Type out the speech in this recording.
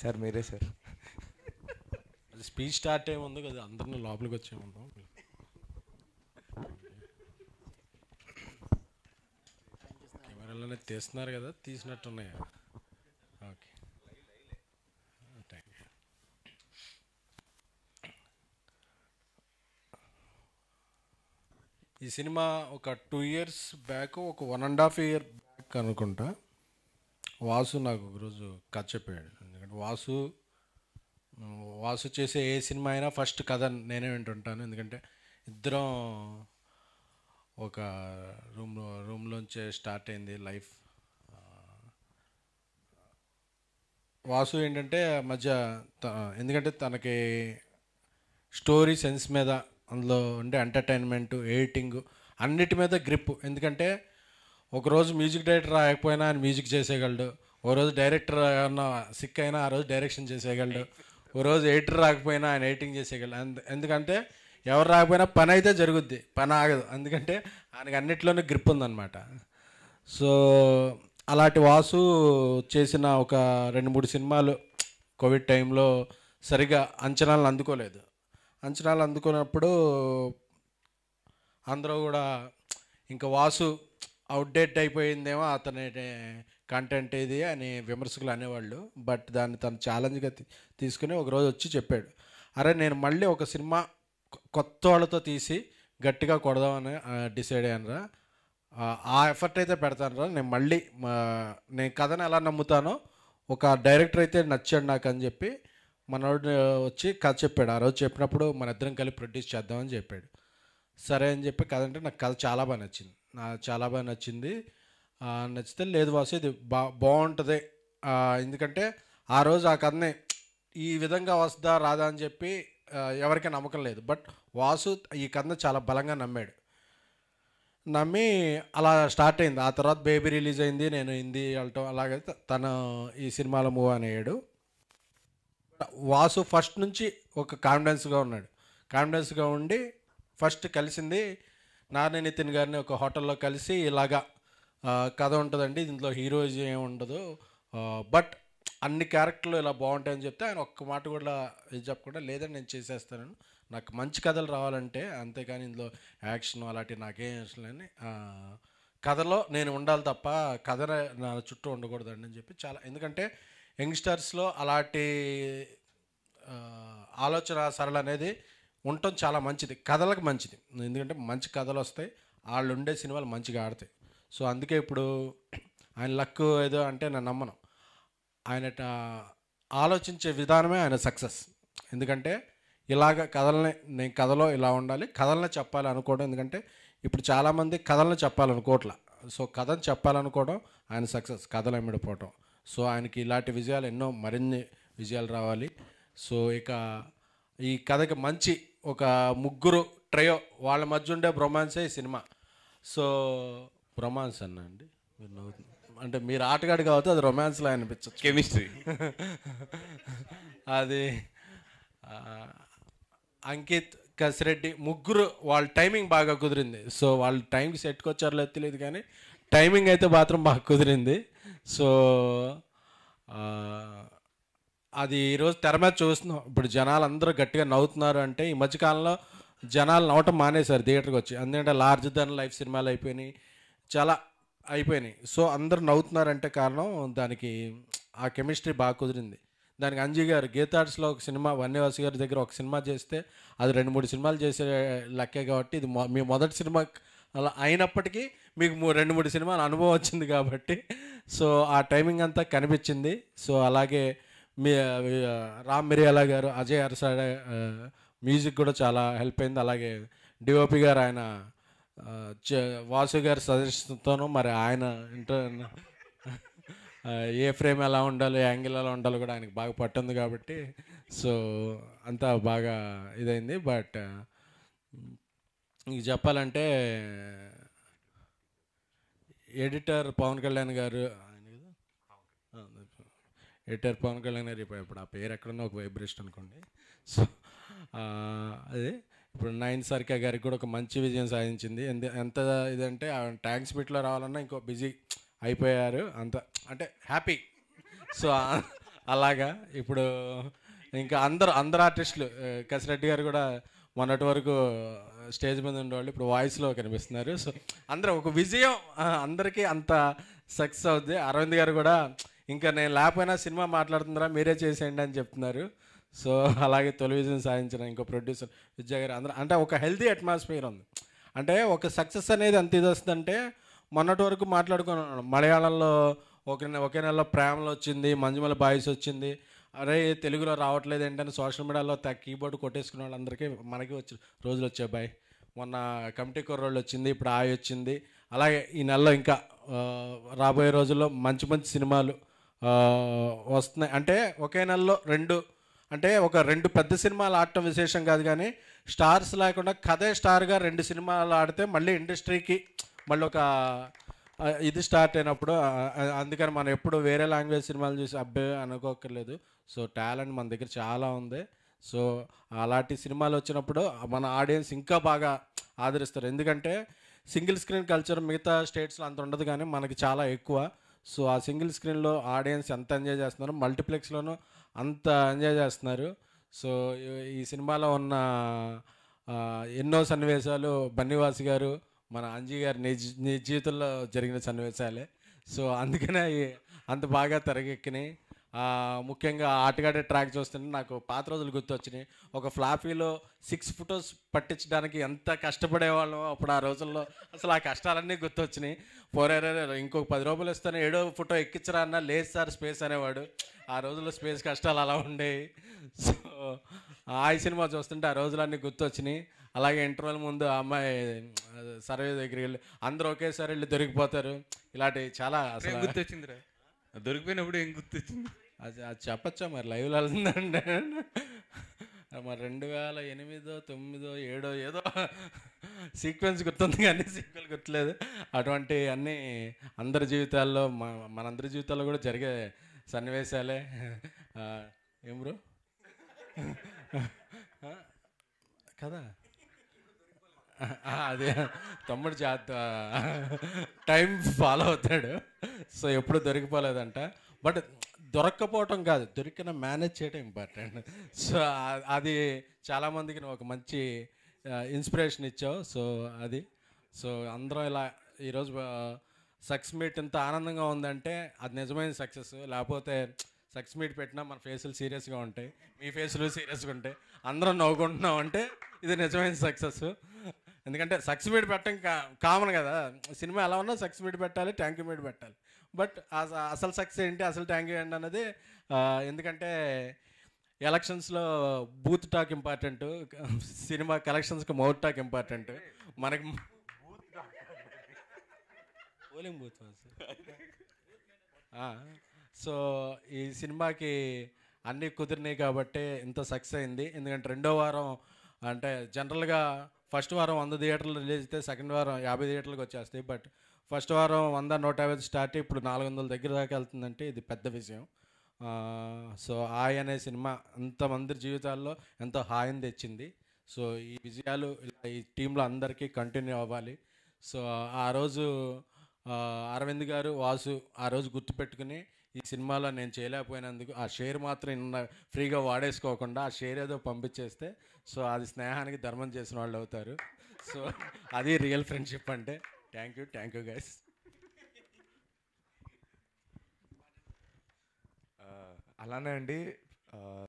sir మీరే sir speech start అయ్యే ముందు కదా అందరినీ లోపలికి వచ్చే ముందు కెమెరాలోనే తీస్తున్నారు కదా తీసినట్టు ఉన్నాయా ఈ సినిమా ఒక టూ ఇయర్స్ బ్యాక్ ఒక one and half year back అనుకుంటా వాసు నాకు ఒకరోజు కథ చెప్పాడు వాసు వాసు చేసే ఏ సినిమా అయినా ఫస్ట్ కథ నేనే వింటుంటాను ఎందుకంటే ఇద్దరం ఒక రూమ్లో రూమ్లోంచే స్టార్ట్ అయింది లైఫ్ వాసు ఏంటంటే మధ్య ఎందుకంటే తనకి స్టోరీ సెన్స్ మీద అందులో ఉండే ఎంటర్టైన్మెంట్ ఎడిటింగ్ అన్నిటి మీద గ్రిప్ ఎందుకంటే ఒకరోజు మ్యూజిక్ డైరెక్టర్ రాయకపోయినా ఆయన మ్యూజిక్ చేసేయగలడు ఓ రోజు డైరెక్టర్ అన్న సిక్ అయినా ఆ రోజు డైరెక్షన్ చేసేయగలడు ఓ రోజు ఎడిటర్ రాకపోయినా ఆయన ఎడిటింగ్ చేసేయగలడు ఎందుకంటే ఎవరు రాకపోయినా పని అయితే జరుగుద్ది పని ఆగదు ఎందుకంటే ఆయనకి అన్నిట్లోనే గ్రిప్ ఉందన్నమాట సో అలాంటి వాసు చేసిన ఒక రెండు మూడు సినిమాలు కోవిడ్ టైంలో సరిగా అంచనాలను అందుకోలేదు అంచనాలు అందుకున్నప్పుడు అందరూ కూడా ఇంకా వాసు అవుట్డేట్ అయిపోయిందేమో అతని కంటెంట్ ఇది అని విమర్శకులు అనేవాళ్ళు బట్ దాన్ని తను ఛాలెంజ్గా తీసుకుని ఒకరోజు వచ్చి చెప్పాడు అరే నేను మళ్ళీ ఒక సినిమా కొత్త వాళ్ళతో తీసి గట్టిగా కొడదామని డిసైడ్ అయ్యానరా ఆ ఎఫర్ట్ అయితే పెడతానరా నేను మళ్ళీ నేను కథను ఎలా నమ్ముతానో ఒక డైరెక్టర్ అయితే నచ్చాడు నాకు అని చెప్పి మనోడు వచ్చి కథ చెప్పాడు ఆ రోజు చెప్పినప్పుడు మన ఇద్దరం కలిపి ప్రొడ్యూస్ చేద్దామని చెప్పాడు సరే అని చెప్పి కథ అంటే నాకు కథ చాలా బాగా నచ్చింది నాకు చాలా బాగా నచ్చింది నచ్చితే లేదు వాసు ఇది బా బాగుంటుంది ఎందుకంటే ఆ రోజు ఆ కథని ఈ విధంగా వస్తుందా రాదా అని చెప్పి ఎవరికీ నమ్మకం లేదు బట్ వాసు ఈ కథను చాలా బలంగా నమ్మాడు నమ్మి అలా స్టార్ట్ అయింది ఆ తర్వాత బేబీ రిలీజ్ అయింది నేను హిందీ వెళ్ళటం అలాగే తను ఈ సినిమాలో మూవ్ అయ్యాడు వాసు ఫస్ట్ నుంచి ఒక కాన్ఫిడెన్స్గా ఉన్నాడు కాన్ఫిడెన్స్గా ఉండి ఫస్ట్ కలిసింది నారాయణ నితిన్ గారిని ఒక హోటల్లో కలిసి ఇలాగా కథ ఉంటుందండి దీంట్లో హీరోయిజ్ ఏమి ఉండదు బట్ అన్ని క్యారెక్టర్లు ఇలా బాగుంటాయని చెప్తే ఆయన ఒక్క మాట కూడా ఇది చెప్పకుండా లేదని నేను చేసేస్తాను నాకు మంచి కథలు రావాలంటే అంతేకాని ఇందులో యాక్షన్ అలాంటివి నాకేం లేని కథలో నేను ఉండాలి తప్ప కథ నా చుట్టూ ఉండకూడదండి అని చెప్పి చాలా ఎందుకంటే యంగ్స్టర్స్లో అలాంటి ఆలోచన సరళ అనేది ఉండటం చాలా మంచిది కథలకు మంచిది ఎందుకంటే మంచి కథలు వస్తాయి వాళ్ళు ఉండే సినిమాలు మంచిగా ఆడతాయి సో అందుకే ఇప్పుడు ఆయన లక్ ఏదో అంటే నేను నమ్మను ఆయన ఆలోచించే విధానమే ఆయన సక్సెస్ ఎందుకంటే ఇలాగ కథలని నేను కథలో ఇలా ఉండాలి కథలను చెప్పాలి అనుకోవడం ఎందుకంటే ఇప్పుడు చాలామంది కథలను చెప్పాలనుకోవట్లా సో కథను చెప్పాలనుకోవడం ఆయన సక్సెస్ కథలు అమ్మిడిపోవటం సో ఆయనకి ఇలాంటి విజయాలు ఎన్నో మరిన్ని విజయాలు రావాలి సో ఇక ఈ కథకి మంచి ఒక ముగ్గురు ట్రయో వాళ్ళ మధ్య ఉండే బ్రొమాన్సే ఈ సినిమా సో రొమాన్స్ అన్న అండి మీరు నవ్వుతుంది అంటే మీరు ఆటగాడు కావచ్చు అది రొమాన్స్లా అనిపించచ్చు కెమిస్ట్రీ అది అంకిత్ కసిరెడ్డి ముగ్గురు వాళ్ళ టైమింగ్ బాగా కుదిరింది సో వాళ్ళ టైంకి సెట్కి వచ్చారో తెలియదు కానీ టైమింగ్ అయితే మాత్రం బాగా కుదిరింది సో అది ఈరోజు తెర మీద చూస్తున్నాం ఇప్పుడు జనాలు అందరూ గట్టిగా నవ్వుతున్నారు అంటే ఈ మధ్యకాలంలో జనాలు నవ్వటం మానేశారు థియేటర్కి వచ్చి ఎందుకంటే లార్జ్ దన్ లైఫ్ సినిమాలు అయిపోయినాయి చాలా అయిపోయినాయి సో అందరు నవ్వుతున్నారంటే కారణం దానికి ఆ కెమిస్ట్రీ బాగా కుదిరింది దానికి అంజీ గారు గీతార్ట్స్లో ఒక సినిమా వన్యవాసి గారి దగ్గర ఒక సినిమా చేస్తే అది రెండు మూడు సినిమాలు చేసే లెక్కే కాబట్టి ఇది మీ మొదటి సినిమా అలా అయినప్పటికీ మీకు రెండు మూడు సినిమాలు అనుభవం వచ్చింది కాబట్టి సో ఆ టైమింగ్ అంతా కనిపించింది సో అలాగే మీ రామ్ మిరియాలా గారు అజయ్ అరసాడ మ్యూజిక్ కూడా చాలా హెల్ప్ అయింది అలాగే డిఓపి గారు ఆయన వాసు గారి సజెషన్తోనూ మరి ఆయన ఇంటర్ ఏ ఫ్రేమ్ ఎలా ఉండాలో యాంగిల్ ఎలా ఉండాలో కూడా ఆయనకు బాగా పట్టుంది కాబట్టి సో అంతా బాగా ఇదైంది బట్ మీకు చెప్పాలంటే ఎడిటర్ పవన్ కళ్యాణ్ గారు ఎడిటర్ పవన్ కళ్యాణ్ గారు ఇప్పుడు ఆ పేరు ఎక్కడన్నా ఒక వైబ్రేషన్ అనుకోండి సో అదే ఇప్పుడు నైన్ సర్కా గారికి కూడా ఒక మంచి విజయం సాధించింది ఎంత ఇదంటే ట్యాంక్స్ బిట్లో రావాలన్నా ఇంకో బిజీ అయిపోయారు అంత అంటే హ్యాపీ సో అలాగా ఇప్పుడు ఇంకా అందరు అందరు ఆర్టిస్టులు కసిరెడ్డి గారు కూడా మొన్నటి వరకు స్టేజ్ మీద ఉండేవాళ్ళు ఇప్పుడు వాయిస్లో కనిపిస్తున్నారు సో అందరు ఒక విజయం అందరికీ అంత సక్సెస్ అవుద్ది అరవింద్ గారు కూడా ఇంకా నేను లేకపోయినా సినిమా మాట్లాడుతున్నారా మీరే చేసేయండి అని చెప్తున్నారు సో అలాగే టెలివిజన్ సాధించిన ఇంకో ప్రొడ్యూసర్ విద్యా గారు అందరూ అంటే ఒక హెల్దీ అట్మాస్ఫియర్ ఉంది అంటే ఒక సక్సెస్ అనేది అంత ఇది వస్తుందంటే మొన్నటి వరకు మాట్లాడుకున్నాను మలయాళంలో ఒక ఒకే నెలలో ప్రేమలు వచ్చింది మంజుమల బాయ్స్ వచ్చింది అరే తెలుగులో రావట్లేదు ఏంటని సోషల్ మీడియాలో కీబోర్డ్ కొట్టేసుకున్న వాళ్ళందరికీ మనకి వచ్చి రోజులు వచ్చే బాయ్ మొన్న కమిటీ కుర్రోళ్ళు వచ్చింది ఇప్పుడు ఆయి వచ్చింది అలాగే ఈ నెలలో ఇంకా రాబోయే రోజుల్లో మంచి మంచి సినిమాలు వస్తున్నాయి అంటే ఒకే నెలలో రెండు అంటే ఒక రెండు పెద్ద సినిమాలు ఆడటం విశేషం కాదు కానీ స్టార్స్ లేకుండా కథే స్టార్గా రెండు సినిమాలు ఆడితే మళ్ళీ ఇండస్ట్రీకి మళ్ళీ ఒక ఇది స్టార్ట్ అయినప్పుడు అందుకని మనం ఎప్పుడు వేరే లాంగ్వేజ్ సినిమాలు చూసి అబ్బే అనుకోకర్లేదు సో టాలెంట్ మన దగ్గర చాలా ఉంది సో అలాంటి సినిమాలు వచ్చినప్పుడు మన ఆడియన్స్ ఇంకా బాగా ఆదరిస్తారు ఎందుకంటే సింగిల్ స్క్రీన్ కల్చర్ మిగతా స్టేట్స్లో అంత ఉండదు కానీ మనకి చాలా ఎక్కువ సో ఆ సింగిల్ స్క్రీన్లో ఆడియన్స్ ఎంత ఎంజాయ్ చేస్తున్నారో మల్టీప్లెక్స్లోనూ అంత ఎంజాయ్ చేస్తున్నారు సో ఈ సినిమాలో ఉన్న ఎన్నో సన్నివేశాలు బన్నివాసి గారు మన అంజీ గారి నిజ నిజ జీవితంలో జరిగిన సన్నివేశాలే సో అందుకనే అంత బాగా తెరగెక్కినాయి ముఖ్యంగా ఆటగాడే ట్రాక్ చూస్తుంటే నాకు పాత రోజులు గుర్తొచ్చినాయి ఒక ఫ్లాఫీలో సిక్స్ ఫొటోస్ పట్టించడానికి ఎంత కష్టపడేవాళ్ళం అప్పుడు ఆ రోజుల్లో అసలు ఆ కష్టాలన్నీ గుర్తొచ్చినాయి పోరారే ఇంకొక పది రూపాయలు ఇస్తాను ఏడో ఫోటో ఎక్కించరా అన్న లేదు సార్ స్పేస్ అనేవాడు ఆ రోజుల్లో స్పేస్ కష్టాలు అలా ఉండేవి సో ఆ సినిమా చూస్తుంటే ఆ రోజులన్నీ గుర్తొచ్చినాయి అలాగే ఇంటర్వెల్ ముందు ఆ అమ్మాయి సర్వే దగ్గరికి వెళ్ళి అందరూ ఒకేసారి వెళ్ళి దొరికిపోతారు ఇలాంటివి చాలా అసలు గుర్తొచ్చిందిరా దొరికిపోయినప్పుడు ఏం గుర్తొచ్చింది అది అది చెప్పచ్చా మరి లైవ్లో వెళ్తుందంటే మరి రెండు వేల ఎనిమిదో తొమ్మిదో ఏడో ఏదో సీక్వెన్స్ గుర్తుంది కానీ సీక్వెల్ గుర్తులేదు అటువంటి అన్నీ అందరి జీవితాల్లో మా మనందరి జీవితాల్లో కూడా జరిగే సన్నివేశాలే ఏం కదా అదే తమ్ముడు జాత టైం ఫాలో అవుతాడు సో ఎప్పుడు దొరికిపోలేదంట బట్ దొరక్కపోవటం కాదు దొరికిన మేనేజ్ చేయడం ఇంపార్టెంట్ సో అది చాలామందికి నువ్వు ఒక మంచి ఇన్స్పిరేషన్ ఇచ్చావు సో అది సో అందరం ఇలా ఈరోజు సక్సెస్ మీట్ ఇంత ఆనందంగా ఉందంటే అది నిజమైన సక్సెస్ లేకపోతే సక్సెస్ మీట్ పెట్టినా మన ఫేసులు సీరియస్గా ఉంటాయి మీ ఫేసులు సీరియస్గా ఉంటాయి అందరం నవ్వుకుంటున్నాం అంటే ఇది నిజమైన సక్సెస్ ఎందుకంటే సక్సెస్ మీట్ పెట్టడం కామన్ కదా సినిమా ఎలా ఉన్నా సక్సెస్ మీట్ పెట్టాలి ట్యాంక్ మీట్ పెట్టాలి బట్ అసలు సక్సెస్ ఏంటి అసలు థ్యాంక్ యూ అండి అన్నది ఎందుకంటే ఎలక్షన్స్లో బూత్ టాక్ ఇంపార్టెంట్ సినిమా కలెక్షన్స్కి మౌత్ టాక్ ఇంపార్టెంట్ మనకి పోలింగ్ బూత్ సో ఈ సినిమాకి అన్నీ కుదిరినాయి కాబట్టి ఇంత సక్సెస్ అయింది ఎందుకంటే రెండో వారం అంటే జనరల్గా ఫస్ట్ వారం వంద థియేటర్లు రిలీజ్ అయితే సెకండ్ వారం యాభై థియేటర్లకు వచ్చేస్తాయి బట్ ఫస్ట్ వారం వంద నూట యాభై స్టార్ట్ ఇప్పుడు నాలుగు వందల దగ్గర దాకా వెళ్తుందంటే ఇది పెద్ద విజయం సో హాయ్ అనే సినిమా అంతమంది జీవితాల్లో ఎంతో హాయిని తెచ్చింది సో ఈ విజయాలు ఈ టీంలో అందరికీ కంటిన్యూ అవ్వాలి సో ఆ రోజు అరవింద్ గారు వాసు ఆ రోజు గుర్తుపెట్టుకుని ఈ సినిమాలో నేను చేయలేకపోయినందుకు ఆ షేర్ మాత్రం ఇన్న ఫ్రీగా వాడేసుకోకుండా ఆ షేర్ ఏదో పంపించేస్తే సో అది స్నేహానికి ధర్మం చేసిన వాళ్ళు అవుతారు సో అది రియల్ ఫ్రెండ్షిప్ అంటే thank you thank you guys అలానే అండి uh,